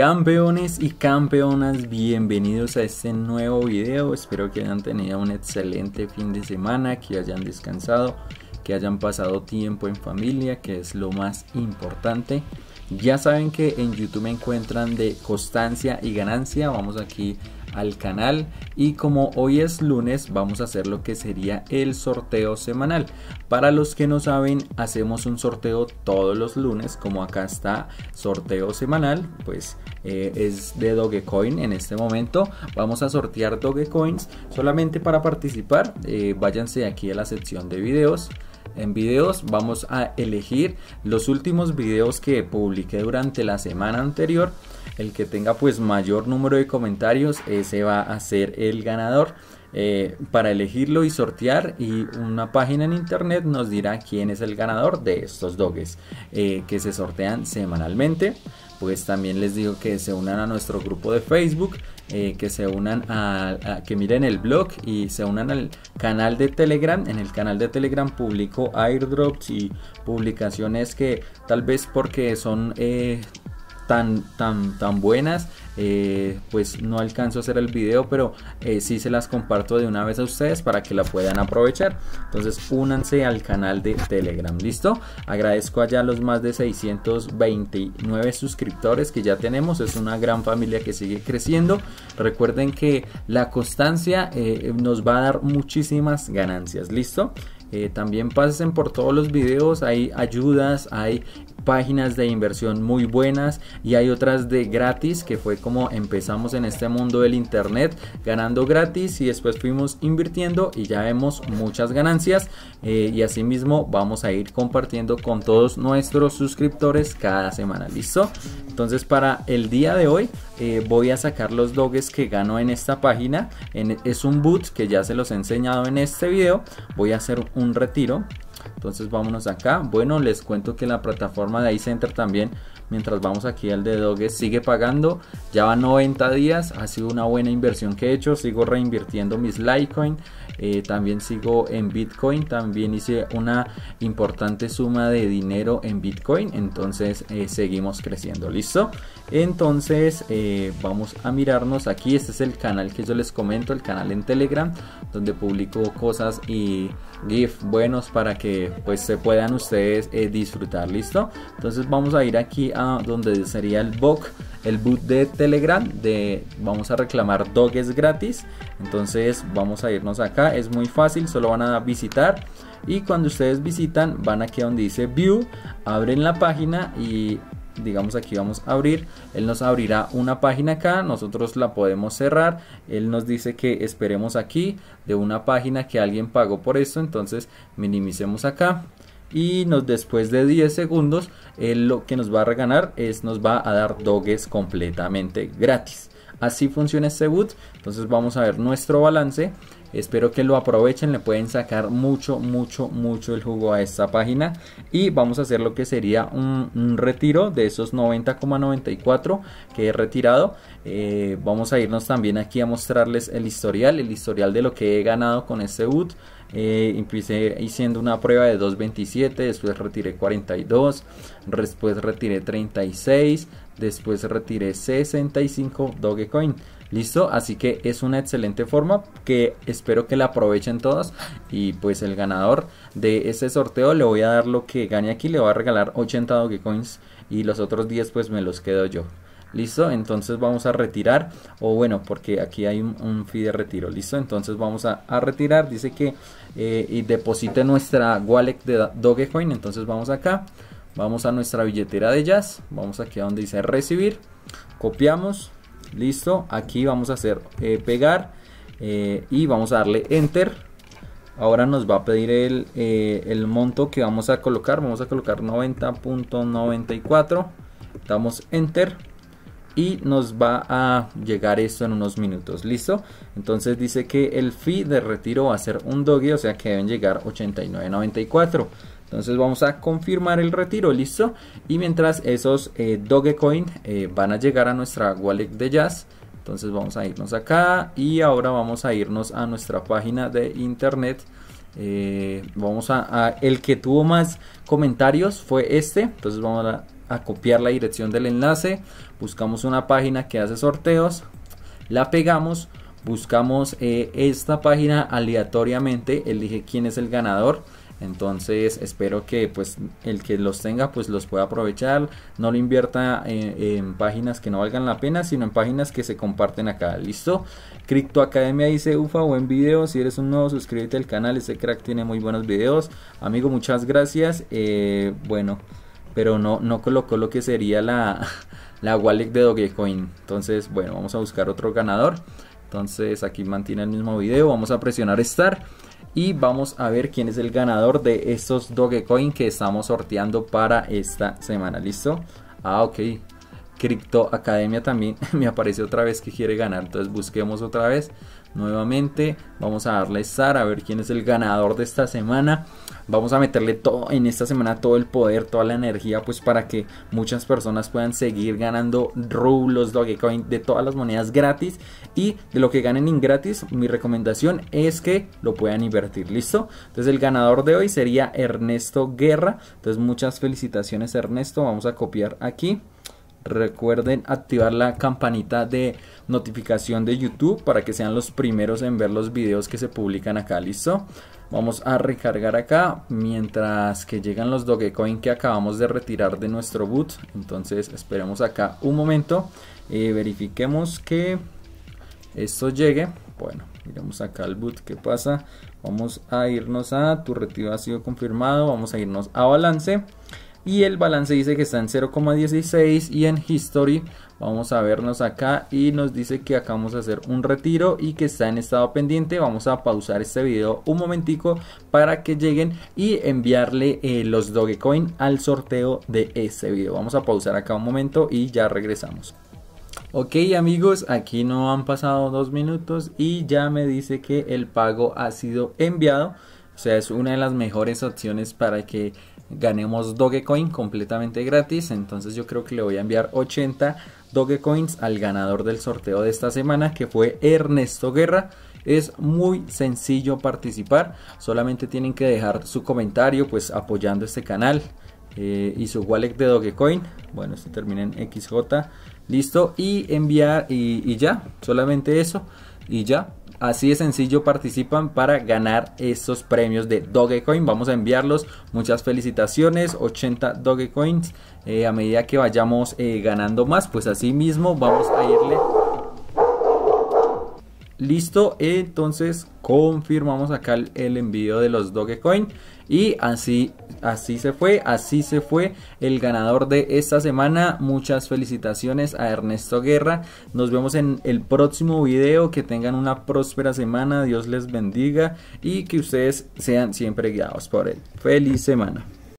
Campeones y campeonas, bienvenidos a este nuevo video. Espero que hayan tenido un excelente fin de semana, que hayan descansado, que hayan pasado tiempo en familia, que es lo más importante. Ya saben que en YouTube me encuentran de constancia y ganancia. Vamos aquí al canal y como hoy es lunes vamos a hacer lo que sería el sorteo semanal. Para los que no saben, hacemos un sorteo todos los lunes, como acá está sorteo semanal, pues eh, es de Dogecoin en este momento. Vamos a sortear Dogecoins. Solamente para participar, eh, váyanse aquí a la sección de videos. En videos vamos a elegir los últimos videos que publiqué durante la semana anterior el que tenga pues mayor número de comentarios, ese va a ser el ganador. Eh, para elegirlo y sortear y una página en internet nos dirá quién es el ganador de estos dogs eh, que se sortean semanalmente pues también les digo que se unan a nuestro grupo de Facebook, eh, que se unan a, que miren el blog y se unan al canal de Telegram. En el canal de Telegram publico airdrops y publicaciones que tal vez porque son tan, tan, tan buenas. Eh, pues no alcanzo a hacer el video, pero si eh, sí se las comparto de una vez a ustedes para que la puedan aprovechar. Entonces, únanse al canal de Telegram, ¿listo? Agradezco allá los más de 629 suscriptores que ya tenemos. Es una gran familia que sigue creciendo. Recuerden que la constancia eh, nos va a dar muchísimas ganancias, ¿listo? también pasen por todos los videos, hay ayudas, hay páginas de inversión muy buenas y hay otras de gratis que fue como empezamos en este mundo del internet ganando gratis y después fuimos invirtiendo y ya vemos muchas ganancias eh, y asimismo vamos a ir compartiendo con todos nuestros suscriptores cada semana listo entonces para el día de hoy eh, voy a sacar los logs que gano en esta página en, es un boot que ya se los he enseñado en este video voy a hacer un retiro entonces vámonos acá. Bueno, les cuento que la plataforma de iCenter también, mientras vamos aquí al de Doge, sigue pagando. Ya va 90 días, ha sido una buena inversión que he hecho. Sigo reinvirtiendo mis Litecoin, eh, también sigo en Bitcoin, también hice una importante suma de dinero en Bitcoin. Entonces eh, seguimos creciendo, ¿listo? Entonces eh, vamos a mirarnos aquí, este es el canal que yo les comento, el canal en Telegram, donde publico cosas y GIF buenos para que pues se puedan ustedes eh, disfrutar, ¿listo? Entonces vamos a ir aquí a donde sería el book, el boot de Telegram, de vamos a reclamar dogs gratis, entonces vamos a irnos acá, es muy fácil, solo van a visitar y cuando ustedes visitan van aquí a donde dice view abren la página y digamos aquí vamos a abrir, él nos abrirá una página acá, nosotros la podemos cerrar, él nos dice que esperemos aquí de una página que alguien pagó por esto, entonces minimicemos acá y nos después de 10 segundos él lo que nos va a regalar es nos va a dar doges completamente gratis así funciona este boot entonces vamos a ver nuestro balance Espero que lo aprovechen, le pueden sacar mucho, mucho, mucho el jugo a esta página. Y vamos a hacer lo que sería un, retiro de esos 90,94 que he retirado. Eh, vamos a irnos también aquí a mostrarles el historial, el historial de lo que he ganado con este boot. Eh, empecé haciendo una prueba de 2.27, después retiré 42, después retiré 36, después retiré 65 Dogecoin. ¿Listo? Así que es una excelente forma que espero que la aprovechen todos. Y pues el ganador de ese sorteo le voy a dar lo que gane aquí. Le voy a regalar 80 Dogecoins y los otros 10 pues me los quedo yo listo entonces vamos a retirar o bueno porque aquí hay un, fee de retiro listo entonces vamos a, retirar dice que eh, deposite nuestra wallet de dogecoin entonces vamos acá vamos a nuestra billetera de jazz vamos aquí a donde dice recibir copiamos listo aquí vamos a hacer eh, pegar eh, y vamos a darle enter ahora nos va a pedir el, el monto que vamos a colocar vamos a colocar 90.94 damos enter y nos va a llegar esto en unos minutos, ¿listo? Entonces dice que el fee de retiro va a ser un doge o sea que deben llegar 89.94. Entonces vamos a confirmar el retiro, listo. Y mientras esos eh, Dogecoin eh, van a llegar a nuestra wallet de Jazz, entonces vamos a irnos acá y ahora vamos a irnos a nuestra página de internet. Eh, vamos a, el que tuvo más comentarios fue este, entonces vamos a a copiar la dirección del enlace, buscamos una página que hace sorteos, la pegamos, buscamos eh, esta página aleatoriamente, elige quién es el ganador. Entonces espero que pues el que los tenga pues los pueda aprovechar, no lo invierta en, páginas que no valgan la pena, sino en páginas que se comparten acá, ¿listo? cripto Academia dice, ufa, buen video, si eres un nuevo suscríbete al canal, ese crack tiene muy buenos videos, amigo muchas gracias, eh, bueno pero no, no colocó lo que sería la, la wallet de Dogecoin. Entonces, bueno, vamos a buscar otro ganador. Entonces aquí mantiene el mismo video, vamos a presionar Start y vamos a ver quién es el ganador de estos Dogecoin que estamos sorteando para esta semana. ¿Listo? Ah, ok. Crypto Academia también me aparece otra vez que quiere ganar. Entonces busquemos otra vez. Nuevamente vamos a darle estar a ver quién es el ganador de esta semana. Vamos a meterle todo en esta semana todo el poder, toda la energía, pues para que muchas personas puedan seguir ganando rublos, Dogecoin, de todas las monedas gratis. Y de lo que ganen en gratis, mi recomendación es que lo puedan invertir. ¿Listo? Entonces el ganador de hoy sería Ernesto Guerra. Entonces muchas felicitaciones Ernesto. Vamos a copiar aquí. Recuerden activar la campanita de notificación de YouTube para que sean los primeros en ver los videos que se publican acá, ¿listo? Vamos a recargar acá mientras que llegan los Dogecoin que acabamos de retirar de nuestro boot. Entonces esperemos acá un momento. y eh, verifiquemos que esto llegue. Bueno, miremos acá el boot que pasa. Vamos a irnos a tu retiro ha sido confirmado. Vamos a irnos a balance y el balance dice que está en 0,16 y en history vamos a vernos acá y nos dice que acá vamos a hacer un retiro y que está en estado pendiente vamos a pausar este video un momentico para que lleguen y enviarle eh, los dogecoin al sorteo de este video vamos a pausar acá un momento y ya regresamos Ok amigos, aquí no han pasado dos minutos y ya me dice que el pago ha sido enviado sea, es una de las mejores opciones para que ganemos Dogecoin completamente gratis. Entonces yo creo que le voy a enviar 80 Dogecoins al ganador del sorteo de esta semana, que fue Ernesto Guerra. Es muy sencillo participar, solamente tienen que dejar su comentario pues apoyando este canal eh, y su wallet de Dogecoin. Bueno, se termina en XJ, listo, y enviar y ya, solamente eso y ya Así de sencillo participan para ganar esos premios de Dogecoin. Vamos a enviarlos. Muchas felicitaciones. 80 Dogecoins. Eh, a medida que vayamos eh, ganando más, pues así mismo vamos a irle Listo, entonces confirmamos acá el, envío de los Dogecoin. Y así, así se fue, así se fue el ganador de esta semana. Muchas felicitaciones a Ernesto Guerra. Nos vemos en el próximo video. Que tengan una próspera semana. Dios les bendiga y que ustedes sean siempre guiados por él. Feliz semana.